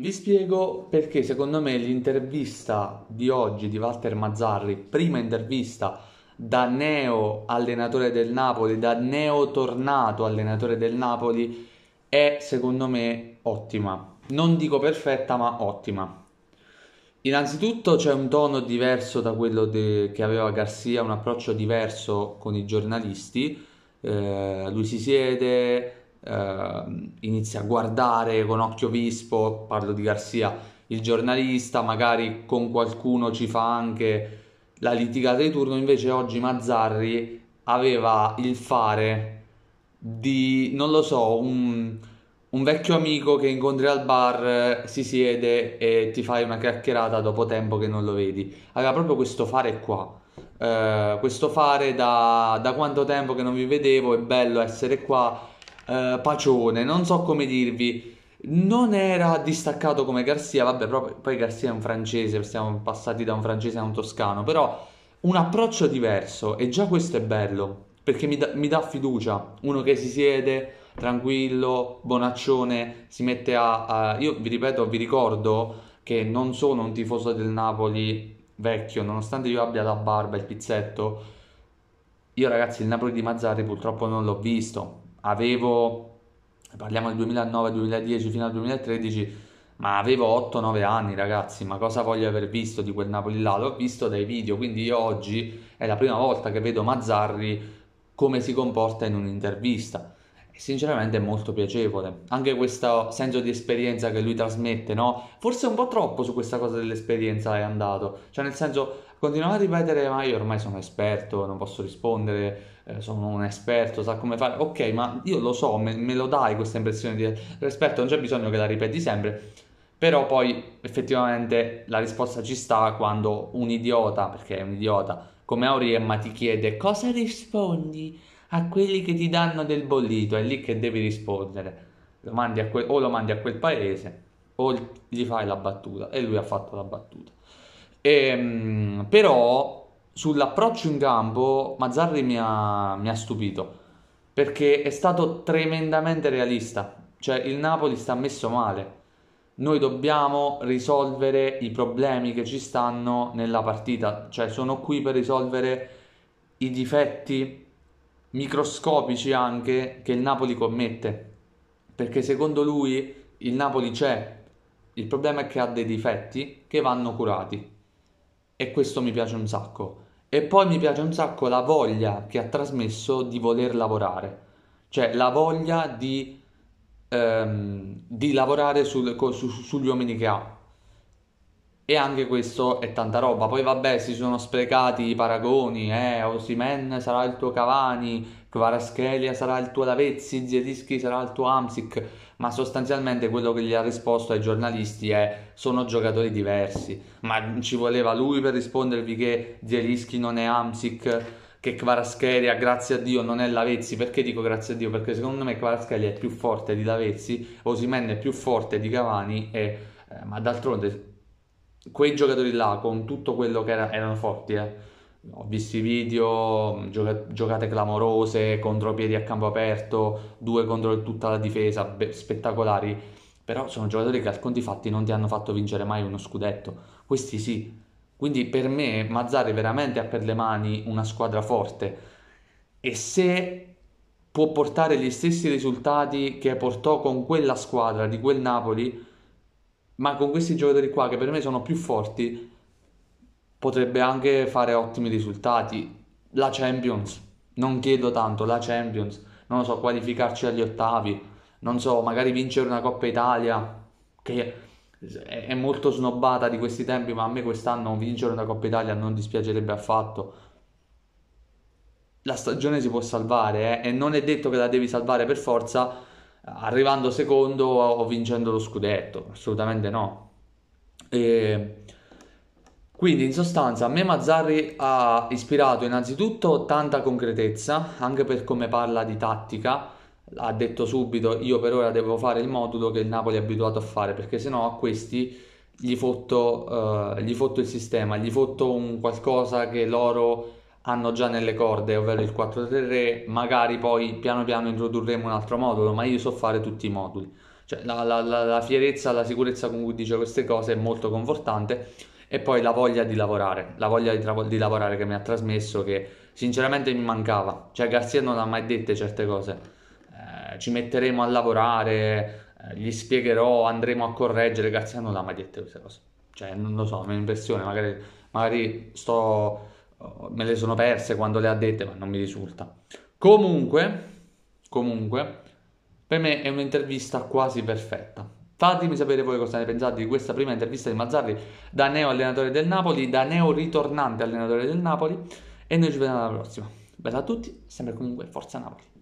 Vi spiego perché secondo me l'intervista di oggi di Walter Mazzarri, prima intervista da neo allenatore del Napoli, da neo tornato allenatore del Napoli, è secondo me ottima. Non dico perfetta, ma ottima. Innanzitutto c'è un tono diverso da quello de- che aveva Garcia, un approccio diverso con i giornalisti. Eh, lui si siede, eh, inizia a guardare con occhio vispo, parlo di Garzia, il giornalista, magari con qualcuno ci fa anche la litigata di turno, invece oggi Mazzarri aveva il fare di, non lo so, un, un vecchio amico che incontri al bar, si siede e ti fai una chiacchierata dopo tempo che non lo vedi. Aveva proprio questo fare qua. Eh, questo fare da, da quanto tempo che non vi vedevo, è bello essere qua eh, pacione, non so come dirvi. Non era distaccato come Garzia, vabbè, proprio, poi Garzia è un francese, siamo passati da un francese a un toscano, però un approccio diverso e già questo è bello, perché mi, da, mi dà fiducia, uno che si siede tranquillo, bonaccione, si mette a, a... Io vi ripeto, vi ricordo che non sono un tifoso del Napoli vecchio, nonostante io abbia la barba e il pizzetto, io ragazzi il Napoli di Mazzarri purtroppo non l'ho visto, avevo, parliamo del 2009-2010 fino al 2013, ma avevo 8-9 anni ragazzi, ma cosa voglio aver visto di quel Napoli là? L'ho visto dai video, quindi io oggi è la prima volta che vedo Mazzarri come si comporta in un'intervista sinceramente è molto piacevole. Anche questo senso di esperienza che lui trasmette, no? Forse un po' troppo su questa cosa dell'esperienza è andato. Cioè, nel senso, continuava a ripetere, ma io ormai sono esperto, non posso rispondere, eh, sono un esperto, sa come fare. Ok, ma io lo so, me, me lo dai questa impressione di esperto, non c'è bisogno che la ripeti sempre. Però poi effettivamente la risposta ci sta quando un idiota, perché è un idiota, come Aurie, ma ti chiede cosa rispondi? a quelli che ti danno del bollito, è lì che devi rispondere. Lo que- o lo mandi a quel paese o gli fai la battuta e lui ha fatto la battuta. E, ehm, però sull'approccio in campo Mazzarri mi ha, mi ha stupito perché è stato tremendamente realista. Cioè il Napoli sta messo male. Noi dobbiamo risolvere i problemi che ci stanno nella partita. Cioè sono qui per risolvere i difetti microscopici anche che il Napoli commette, perché secondo lui il Napoli c'è, il problema è che ha dei difetti che vanno curati e questo mi piace un sacco. E poi mi piace un sacco la voglia che ha trasmesso di voler lavorare, cioè la voglia di, ehm, di lavorare sul, su, sugli uomini che ha. E anche questo è tanta roba. Poi vabbè, si sono sprecati i paragoni, eh, Osimen sarà il tuo Cavani, Kvaraschelia sarà il tuo Lavezzi, Zielischi sarà il tuo Amsic, ma sostanzialmente quello che gli ha risposto ai giornalisti è sono giocatori diversi, ma ci voleva lui per rispondervi che Zielischi non è Amsic, che Kvaraschelia, grazie a Dio, non è Lavezzi. Perché dico grazie a Dio? Perché secondo me Kvaraschelia è più forte di Lavezzi, Osimen è più forte di Cavani, e, eh, ma d'altronde quei giocatori là con tutto quello che era, erano forti, eh. ho visto i video, mm, gioca- giocate clamorose, contro piedi a campo aperto, due contro tutta la difesa, be- spettacolari, però sono giocatori che al conti fatti non ti hanno fatto vincere mai uno scudetto, questi sì. Quindi per me Mazzari veramente ha per le mani una squadra forte e se può portare gli stessi risultati che portò con quella squadra di quel Napoli, ma con questi giocatori qua che per me sono più forti potrebbe anche fare ottimi risultati. La Champions, non chiedo tanto, la Champions, non lo so, qualificarci agli ottavi, non so, magari vincere una Coppa Italia, che è molto snobbata di questi tempi, ma a me quest'anno vincere una Coppa Italia non dispiacerebbe affatto. La stagione si può salvare eh? e non è detto che la devi salvare per forza, arrivando secondo o vincendo lo scudetto, assolutamente no. E quindi in sostanza a me Mazzarri ha ispirato innanzitutto tanta concretezza, anche per come parla di tattica, ha detto subito io per ora devo fare il modulo che il Napoli è abituato a fare, perché sennò a questi gli fotto, uh, gli fotto il sistema, gli fotto un qualcosa che loro hanno già nelle corde, ovvero il 4 3 magari poi piano piano introdurremo un altro modulo, ma io so fare tutti i moduli. Cioè, la, la, la, la fierezza, la sicurezza con cui dice queste cose è molto confortante e poi la voglia di lavorare, la voglia di, tra- di lavorare che mi ha trasmesso che sinceramente mi mancava, cioè Garzia non ha mai dette certe cose, eh, ci metteremo a lavorare, eh, gli spiegherò, andremo a correggere, Garzia non ha mai dette queste cose, cioè non lo so, è un'impressione, magari, magari sto me le sono perse quando le ha dette, ma non mi risulta. Comunque, comunque, per me è un'intervista quasi perfetta. Fatemi sapere voi cosa ne pensate di questa prima intervista di Mazzarri da neo allenatore del Napoli, da neo ritornante allenatore del Napoli e noi ci vediamo alla prossima. Bella a tutti, sempre comunque Forza Napoli.